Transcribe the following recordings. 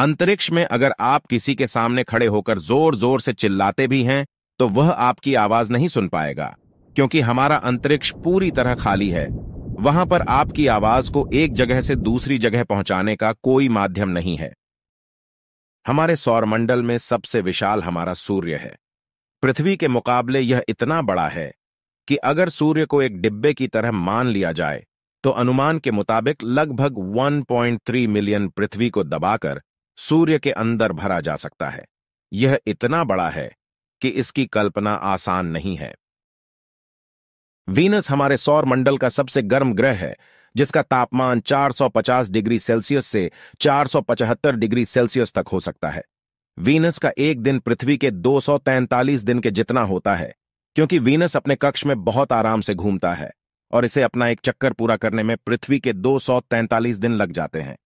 अंतरिक्ष में अगर आप किसी के सामने खड़े होकर जोर जोर से चिल्लाते भी हैं तो वह आपकी आवाज नहीं सुन पाएगा क्योंकि हमारा अंतरिक्ष पूरी तरह खाली है वहां पर आपकी आवाज को एक जगह से दूसरी जगह पहुंचाने का कोई माध्यम नहीं है हमारे सौरमंडल में सबसे विशाल हमारा सूर्य है पृथ्वी के मुकाबले यह इतना बड़ा है कि अगर सूर्य को एक डिब्बे की तरह मान लिया जाए तो अनुमान के मुताबिक लगभग 1.3 मिलियन पृथ्वी को दबाकर सूर्य के अंदर भरा जा सकता है यह इतना बड़ा है कि इसकी कल्पना आसान नहीं है वीनस हमारे सौर मंडल का सबसे गर्म ग्रह है जिसका तापमान 450 डिग्री सेल्सियस से 475 डिग्री सेल्सियस तक हो सकता है वीनस का एक दिन पृथ्वी के 243 दिन के जितना होता है क्योंकि वीनस अपने कक्ष में बहुत आराम से घूमता है और इसे अपना एक चक्कर पूरा करने में पृथ्वी के दो दिन लग जाते हैं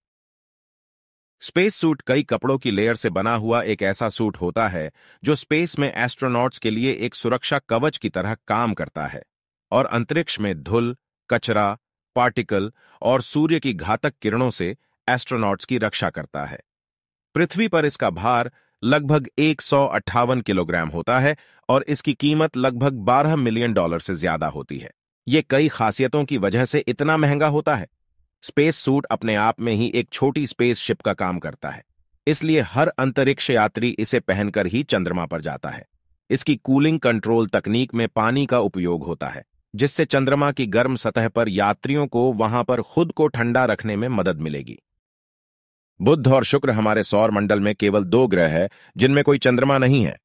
स्पेस सूट कई कपड़ों की लेयर से बना हुआ एक ऐसा सूट होता है जो स्पेस में एस्ट्रोनॉट्स के लिए एक सुरक्षा कवच की तरह काम करता है और अंतरिक्ष में धुल कचरा पार्टिकल और सूर्य की घातक किरणों से एस्ट्रोनॉट्स की रक्षा करता है पृथ्वी पर इसका भार लगभग एक किलोग्राम होता है और इसकी कीमत लगभग 12 मिलियन डॉलर से ज्यादा होती है ये कई खासियतों की वजह से इतना महंगा होता है स्पेस सूट अपने आप में ही एक छोटी स्पेस शिप का काम करता है इसलिए हर अंतरिक्ष यात्री इसे पहनकर ही चंद्रमा पर जाता है इसकी कूलिंग कंट्रोल तकनीक में पानी का उपयोग होता है जिससे चंद्रमा की गर्म सतह पर यात्रियों को वहां पर खुद को ठंडा रखने में मदद मिलेगी बुद्ध और शुक्र हमारे सौर मंडल में केवल दो ग्रह है जिनमें कोई चंद्रमा नहीं है